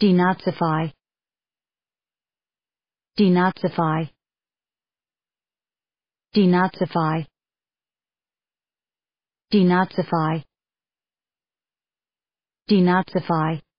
denazify denazify denazify denazify denazify